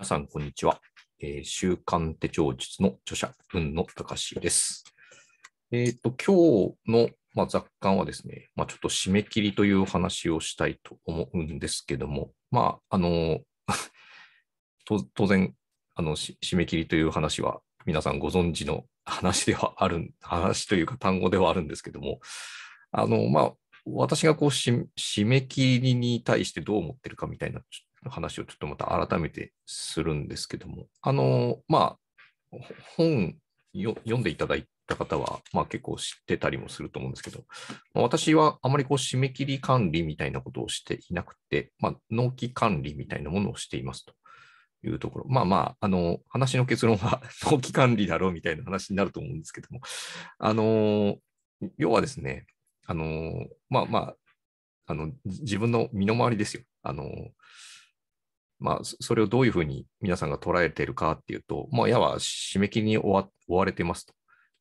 皆さん、こんにちは。えー、週刊手帳術の著者、文野隆です。えっ、ー、と、今日の、まあ、雑感はですね、まあ、ちょっと締め切りという話をしたいと思うんですけども、まあ、あの、当然、あの、締め切りという話は、皆さんご存知の話ではある、話というか単語ではあるんですけども、あの、まあ、私がこう締め切りに対してどう思ってるかみたいな話をちょっとまた改めてするんですけども、あの、まあ、本読んでいただいた方は、まあ、結構知ってたりもすると思うんですけど、まあ、私はあまりこう締め切り管理みたいなことをしていなくて、まあ、納期管理みたいなものをしていますと。いうところ。まあまあ、あの、話の結論は、納期管理だろうみたいな話になると思うんですけども、あの、要はですね、あの、まあまあ、あの、自分の身の回りですよ。あの、まあ、それをどういうふうに皆さんが捉えているかっていうと、まあ、やは締め切りに追われてますと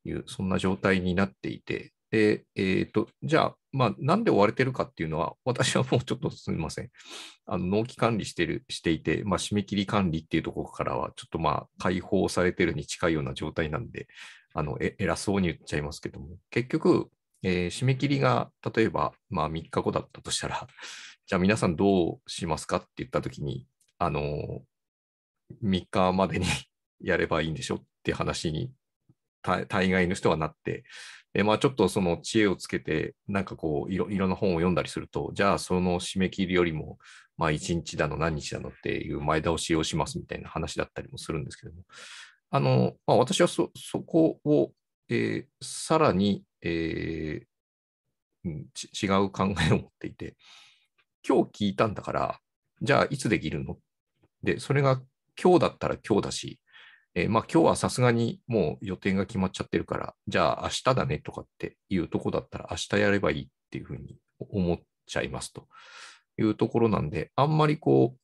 いう、そんな状態になっていて、で、えっ、ー、と、じゃあ、まあ、なんで追われてるかっていうのは、私はもうちょっとすみません。あの、納期管理してる、していて、まあ、締め切り管理っていうところからは、ちょっとまあ、解放されてるに近いような状態なんで、あの、え偉そうに言っちゃいますけども、結局、えー、締め切りが、例えば、まあ、3日後だったとしたら、じゃあ皆さんどうしますかって言ったときに、あの、3日までに やればいいんでしょって話に、大概の人はなって、で、まあちょっとその知恵をつけて、なんかこういろ、いろんな本を読んだりすると、じゃあその締め切りよりも、まあ1日だの何日だのっていう前倒しをしますみたいな話だったりもするんですけども、あの、まあ、私はそ、そこを、えー、さらに、えー、違う考えを持っていて、今日聞いたんだから、じゃあいつできるのっで、それが今日だったら今日だし、えー、まあ今日はさすがにもう予定が決まっちゃってるから、じゃあ明日だねとかっていうとこだったら明日やればいいっていうふうに思っちゃいますというところなんで、あんまりこ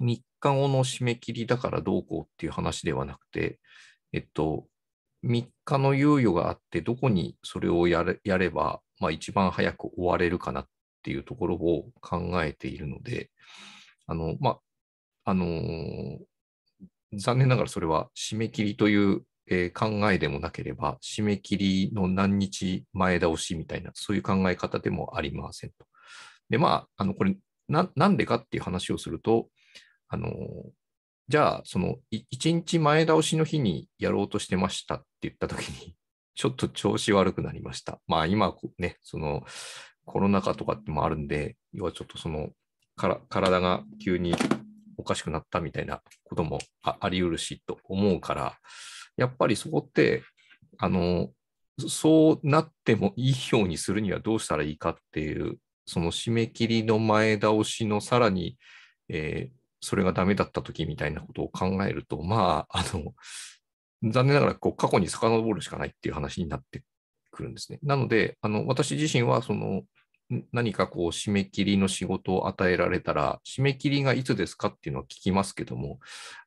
う、3日後の締め切りだからどうこうっていう話ではなくて、えっと、3日の猶予があって、どこにそれをやれやれば、まあ、一番早く終われるかなっていうところを考えているので、あのまあ、あのー、残念ながらそれは締め切りという、えー、考えでもなければ、締め切りの何日前倒しみたいな、そういう考え方でもありませんと。で、まあ、あのこれな、なんでかっていう話をすると、あのー、じゃあ、その1日前倒しの日にやろうとしてましたって言ったときに、ちょっと調子悪くなりました。まあ今ね、そのコロナ禍とかってもあるんで、要はちょっとそのから体が急におかしくなったみたいなこともありうるしと思うから、やっぱりそこって、あの、そうなってもいいようにするにはどうしたらいいかっていう、その締め切りの前倒しのさらに、えー、それがダメだった時みたいなことを考えると、まあ、あの、残念ながらこう過去に遡るしかないっていう話になってくるんですね。なので、あの私自身はその何かこう締め切りの仕事を与えられたら、締め切りがいつですかっていうのは聞きますけども、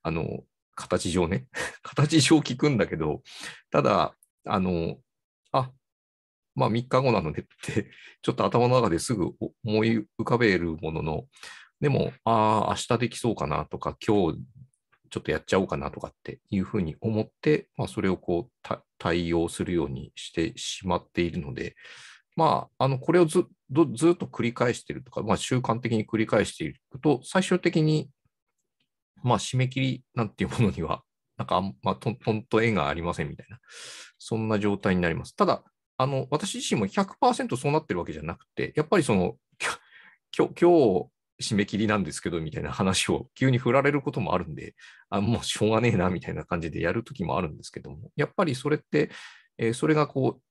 あの、形上ね、形上聞くんだけど、ただ、あの、あ、まあ3日後なのでって、ちょっと頭の中ですぐ思い浮かべるものの、でも、ああ、明日できそうかなとか、今日ちょっとやっちゃおうかなとかっていうふうに思って、まあ、それをこう対応するようにしてしまっているので、まあ、あのこれをずずっと繰り返しているとか、まあ、習慣的に繰り返していくと、最終的に、まあ、締め切りなんていうものには、なんかあんまトンとと縁がありませんみたいな、そんな状態になります。ただ、あの私自身も100%そうなってるわけじゃなくて、やっぱりその、今日締め切りなんですけどみたいな話を急に振られることもあるんで、あもうしょうがねえなみたいな感じでやるときもあるんですけども、やっぱりそれって、えー、それがこう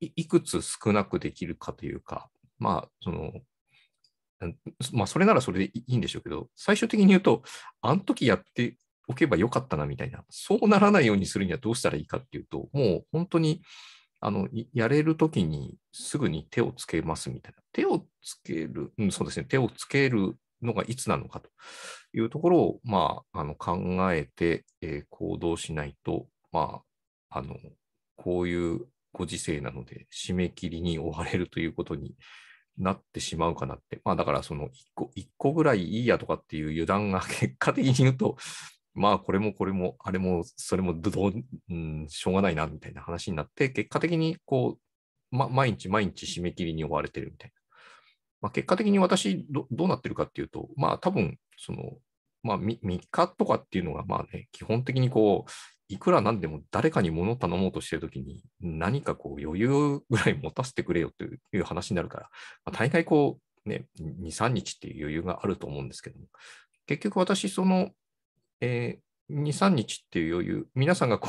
いくつ少なくできるかというか、まあ、その、まあ、それならそれでいいんでしょうけど、最終的に言うと、あの時やっておけばよかったなみたいな、そうならないようにするにはどうしたらいいかっていうと、もう本当に、あの、やれる時にすぐに手をつけますみたいな。手をつける、うん、そうですね、手をつけるのがいつなのかというところを、まあ、あの考えて、えー、行動しないと、まあ、あの、こういうご時世なので、締め切りに追われるということになってしまうかなって。まあだからその1個、1個ぐらいいいやとかっていう油断が 結果的に言うと、まあこれもこれも、あれもそれもどう、うん、しょうがないなみたいな話になって、結果的にこう、ま、毎日毎日締め切りに追われてるみたいな。まあ、結果的に私ど、どうなってるかっていうと、まあ多分、その、まあ、3日とかっていうのが、まあね、基本的にこう、いくらなんでも誰かに物頼もうとしてるときに、何かこう余裕ぐらい持たせてくれよという話になるから、まあ、大概こう、ね、2、3日っていう余裕があると思うんですけども、結局私、その、えー、2、3日っていう余裕、皆さんがこ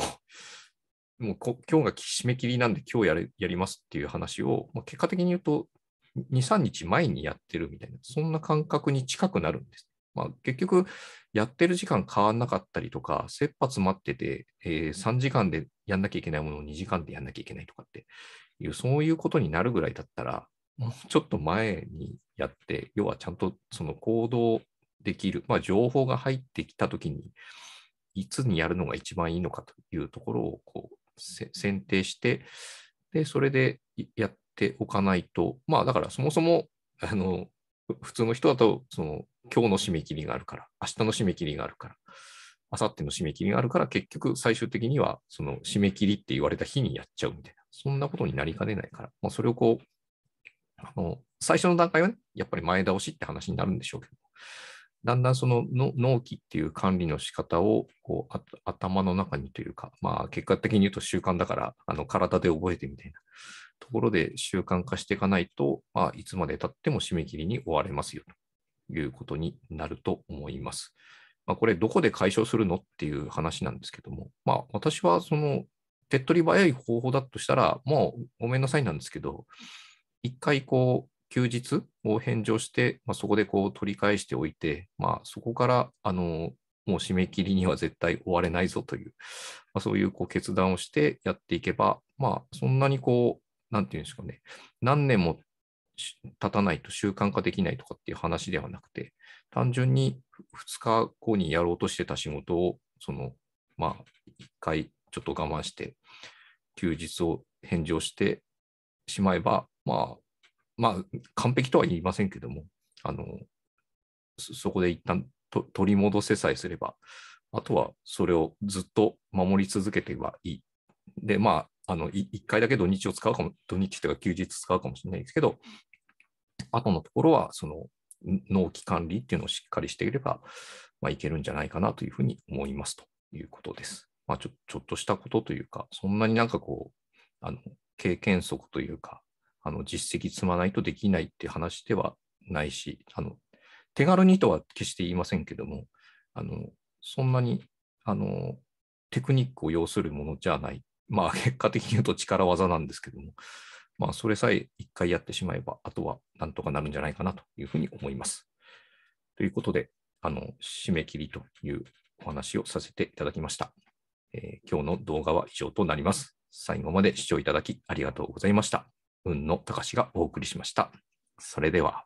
う、もうこ今日が締め切りなんで今日ややりますっていう話を、まあ、結果的に言うと、2、3日前にやってるみたいな、そんな感覚に近くなるんです。まあ、結局、やってる時間変わんなかったりとか、切羽詰まってて、えー、3時間でやんなきゃいけないものを2時間でやんなきゃいけないとかっていう、そういうことになるぐらいだったら、もうちょっと前にやって、要はちゃんとその行動できる、まあ、情報が入ってきたときに、いつにやるのが一番いいのかというところをこう選定して、で、それでやっておかないと、まあだからそもそも、あの、普通の人だと、その今日の締め切りがあるから、明日の締め切りがあるから、明後日の締め切りがあるから、結局最終的にはその締め切りって言われた日にやっちゃうみたいな、そんなことになりかねないから、まあ、それをこう、あの最初の段階はね、やっぱり前倒しって話になるんでしょうけど、だんだんその納期っていう管理の仕方をこう頭の中にというか、まあ、結果的に言うと習慣だからあの体で覚えてみたいなところで習慣化していかないと、まあ、いつまでたっても締め切りに追われますよということになると思います。まあ、これ、どこで解消するのっていう話なんですけども、まあ、私はその手っ取り早い方法だとしたら、もうごめんなさいなんですけど、一回こう、休日を返上して、まあ、そこでこう取り返しておいて、まあ、そこからあのもう締め切りには絶対終われないぞという、まあ、そういうこう決断をしてやっていけば、まあ、そんなにこう、なんていうんですかね、何年も経たないと習慣化できないとかっていう話ではなくて、単純に2日後にやろうとしてた仕事を、その、まあ、1回ちょっと我慢して、休日を返上してしまえば、まあ、まあ、完璧とは言いませんけども、あの、そこで一旦と取り戻せさえすれば、あとはそれをずっと守り続けてはいい。で、まあ、あの、1回だけ土日を使うかも、土日というか休日使うかもしれないですけど、あとのところは、その納期管理っていうのをしっかりしていれば、まあ、いけるんじゃないかなというふうに思いますということです。まあ、ちょちょっとしたことというか、そんなになんかこう、あの経験則というか、あの実績積まないとできないって話ではないし、あの手軽にとは決して言いませんけども、あのそんなにあのテクニックを要するものじゃない、まあ、結果的に言うと力技なんですけども、まあ、それさえ一回やってしまえば、あとはなんとかなるんじゃないかなというふうに思います。ということで、あの、締め切りというお話をさせていただきました。えー、今日の動画は以上となります。最後まで視聴いただきありがとうございました。運の高しがお送りしました。それでは。